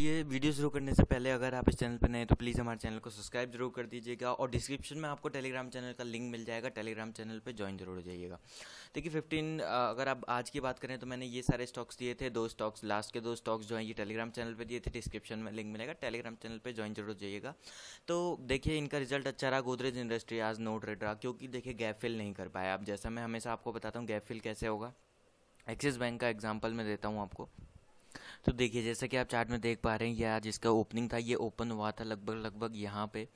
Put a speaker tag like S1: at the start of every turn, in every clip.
S1: ये वीडियो शुरू करने से पहले अगर आप इस चैनल पर नए तो प्लीज़ हमारे चैनल को सब्सक्राइब जरूर कर दीजिएगा और डिस्क्रिप्शन में आपको टेलीग्राम चैनल का लिंक मिल जाएगा टेलीग्राम चैनल पे ज्वाइन जरूर हो जाइएगा देखिए फिफ्टीन अगर आप आज की बात करें तो मैंने ये सारे स्टॉक्स दिए थे दो स्टॉक्स लास्ट के दो स्टॉक्स जो हैं ये टेलीग्राम चैनल पर दिए थे डिस्क्रिप्शन में लिंक मिलेगा टेलीग्राम चैनल पर ज्वाइन जरूर हो जाइएगा तो देखिए इनका रिजल्ट अच्छा रहा गोदरेज इंडस्ट्री आज नोट रेट रहा क्योंकि देखिए गैप फिल नहीं कर पाया आप जैसा मैं हमेशा आपको बताता हूँ गैप फिल कैसे होगा एक्सिस बैंक का एग्जाम्पल मैं देता हूँ आपको तो देखिए जैसा कि आप चार्ट में देख पा रहे हैं ये आज इसका ओपनिंग था ये ओपन हुआ था लगभग लगभग यहाँ पे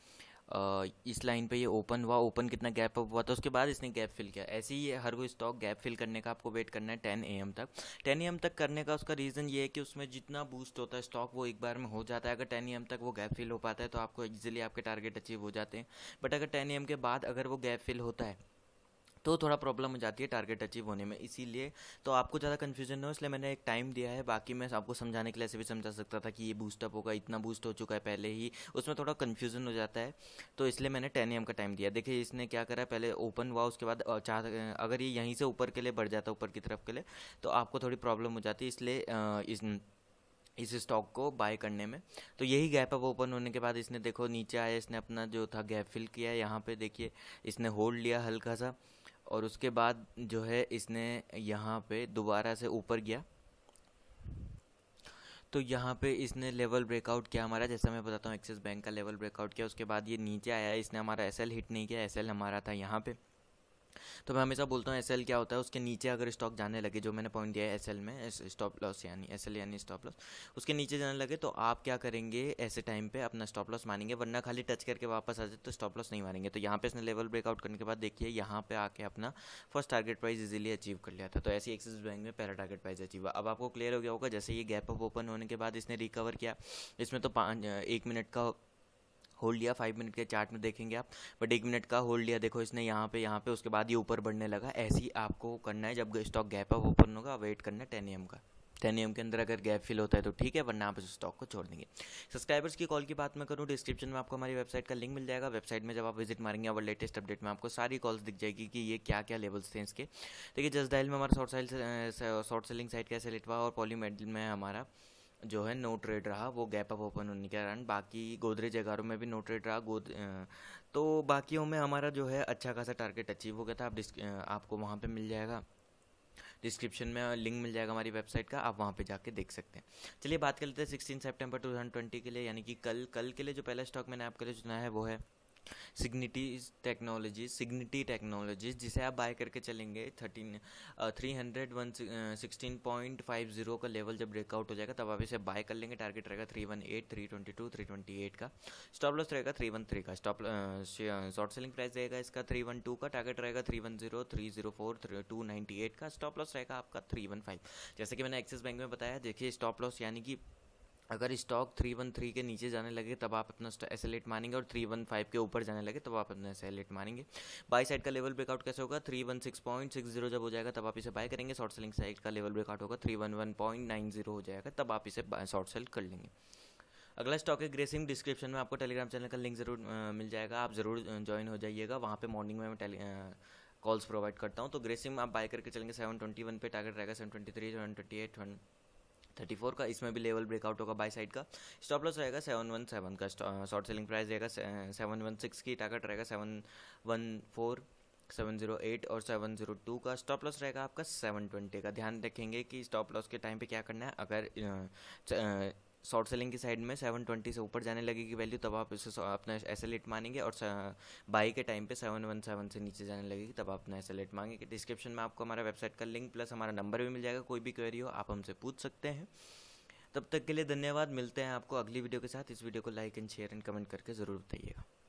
S1: इस लाइन पे ये ओपन हुआ ओपन कितना गैप अप हुआ था उसके बाद इसने गैप फिल किया ऐसे ही हर वो स्टॉक गैप फिल करने का आपको वेट करना है टेन ए तक टेन ए तक करने का उसका रीज़न ये है कि उसमें जितना बूस्ट होता है स्टॉक वो एक बार में हो जाता है अगर टेन ए तक वो गैप फिल हो पाता है तो आपको ईजिली आपके टारगेट अचीव हो जाते हैं बट अगर टेन ए के बाद अगर वो गैप फिल होता है तो थोड़ा प्रॉब्लम हो जाती है टारगेट अचीव होने में इसीलिए तो आपको ज़्यादा कन्फ्यूजन नहीं हो इसलिए मैंने एक टाइम दिया है बाकी मैं आपको समझाने के लिए ऐसे भी समझा सकता था कि ये बूस्टअप होगा इतना बूस्ट हो चुका है पहले ही उसमें थोड़ा कन्फ्यूजन हो जाता है तो इसलिए मैंने टेन एम का टाइम दिया देखिए इसने क्या करा पहले ओपन हुआ उसके बाद चार अगर ये यहीं से ऊपर के लिए बढ़ जाता ऊपर की तरफ के लिए तो आपको थोड़ी प्रॉब्लम हो जाती है इसलिए इस इस स्टॉक को बाय करने में तो यही गैप अब ओपन होने के बाद इसने देखो नीचे आया इसने अपना जो था गैप फिल किया यहाँ पे देखिए इसने होल्ड लिया हल्का सा और उसके बाद जो है इसने यहाँ पे दोबारा से ऊपर गया तो यहाँ पे इसने लेवल ब्रेकआउट किया हमारा जैसा मैं बताता हूँ एक्सिस बैंक का लेवल ब्रेकआउट किया उसके बाद ये नीचे आया इसने हमारा एसएल हिट नहीं किया एसएल हमारा था यहाँ पे तो मैं हमेशा बोलता हूँ एस क्या होता है उसके नीचे अगर स्टॉक जाने लगे जो मैंने पॉइंट दिया है एस में स्टॉप लॉस यानी एस यानी स्टॉप लॉस उसके नीचे जाने लगे तो आप क्या करेंगे ऐसे टाइम पे अपना स्टॉप लॉस मानेंगे वरना खाली टच करके वापस आ जाए तो स्टॉप लॉस नहीं मारेंगे तो यहाँ पे इसने लेवल ब्रेकआउट करने के बाद देखिए यहाँ पे आके अपना first target price easily achieve कर लिया था तो ऐसी एक्सिस बैंक में पहला टारगेट प्राइस अचीव हुआ अब आपको क्लियर हो गया होगा जैसे ये गैप अप ओपन होने के बाद इसने रिकवर किया इसमें तो पाँच एक मिनट का होल्ड लिया फाइव मिनट के चार्ट में देखेंगे आप बट एक मिनट का होल्ड लिया देखो इसने यहाँ पे यहाँ पे उसके बाद ये ऊपर बढ़ने लगा ऐसे ही आपको करना है जब स्टॉक गैप अप ओपन होगा वेट करना है टेन एम का टेन एम के अंदर अगर गैप फिल होता है तो ठीक है वरना आप इस स्टॉक को छोड़ देंगे सब्सक्राइबर्स की कॉल की बात मैं करूँ डिस्क्रिप्शन में आपको हमारी वेबसाइट का लिंक मिल जाएगा वेबसाइट में जब आप विजिट मारेंगे और लेटेस्ट अपडेट में आपको सारी कॉल्स दिख जाएगी कि ये क्या क्या लेवल्स थे इसके देखिए जस्ट डायल में हमारा short sell short selling side कैसे लिटवा और पॉलीमेडल में हमारा जो है नो ट्रेड रहा वो गैप अप ओपन होने के कारण बाकी गोदरेज एगारों में भी नो ट्रेड रहा गोद तो बाकियों में हमारा जो है अच्छा खासा टारगेट अचीव हो गया था आप डिस्क आपको वहाँ पे मिल जाएगा डिस्क्रिप्शन में लिंक मिल जाएगा हमारी वेबसाइट का आप वहाँ पे जाके देख सकते हैं चलिए बात कर लेते हैं sixteen September two thousand twenty के लिए यानी कि कल कल के लिए जो पहला स्टॉक मैंने आपके लिए चुना है वो है सिग्निटी टेक्नोलॉजी सिग्निटी टेक्नोलॉजी जिसे आप बाय करके चलेंगे thirteen three hundred one sixteen point five zero का लेवल जब ब्रेकआउट हो जाएगा तब आप इसे बाय कर लेंगे टारगेट रहेगा three one eight three twenty two three twenty eight का स्टॉप लॉस रहेगा थ्री वन थ्री का स्टॉप शॉर्ट सेलिंग प्राइस रहेगा इसका थ्री वन टू का टारगेट रहेगा three one zero three zero four three two ninety eight का stop loss रहेगा आपका थ्री वन फाइव जैसे कि मैंने एक्सिस बैंक में बताया देखिए स्टॉप लॉस यानी कि अगर स्टॉक थ्री वन थ्री के नीचे जाने लगे तब आप अपना एस एल मानेंगे और थ्री वन फाइव के ऊपर जाने लगे तब आप अपना एस एल मानेंगे बाई साइड का लेवल ब्रेकआउट कैसे होगा three one six point six zero जब हो जाएगा तब आप इसे बाय करेंगे शॉर्ट सेलिंग साइड का लेवल ब्रेकआउट होगा three one one point nine zero हो जाएगा तब आप इसे शॉर्ट सेल कर लेंगे अगला स्टॉक है ग्रेसिंग डिस्क्रिप्शन में आपको टेलीग्राम चैनल का लिंक ज़रूर मिल जाएगा आप ज़रूर ज्वाइन हो जाइएगा वहाँ पर मॉर्निंग में कॉल्स प्रोवाइड करता हूँ तो ग्रेसिंग आप बाय करके चलेंगे सेवन ट्वेंटी वन पे टारगेट रहेगा seven twenty three seven twenty eight thirty four का इसमें भी लेवल ब्रेकआउट होगा बाई साइड का स्टॉप लॉस रहेगा सेवन वन सेवन का शॉर्ट सेलिंग प्राइस रहेगा सेवन वन सिक्स की टारगेट रहेगा seven one four seven zero eight और सेवन जीरो टू का स्टॉप लॉस रहेगा आपका सेवन ट्वेंटी का ध्यान रखेंगे कि स्टॉप लॉस के टाइम पे क्या करना है अगर uh, uh, शॉर्ट सेलिंग की साइड में 720 से ऊपर जाने लगेगी वैल्यू तब आप इसे अपना ऐसे लेट मानेंगे और बाई के टाइम पे 717 से नीचे जाने लगेगी तब आप अपना ऐसे लेट मांगेंगे डिस्क्रिप्शन में आपको हमारा वेबसाइट का लिंक प्लस हमारा नंबर भी मिल जाएगा कोई भी क्वेरी हो आप हमसे पूछ सकते हैं तब तक के लिए धन्यवाद मिलते हैं आपको अगली वीडियो के साथ इस वीडियो को like and share and comment करके ज़रूर बताइएगा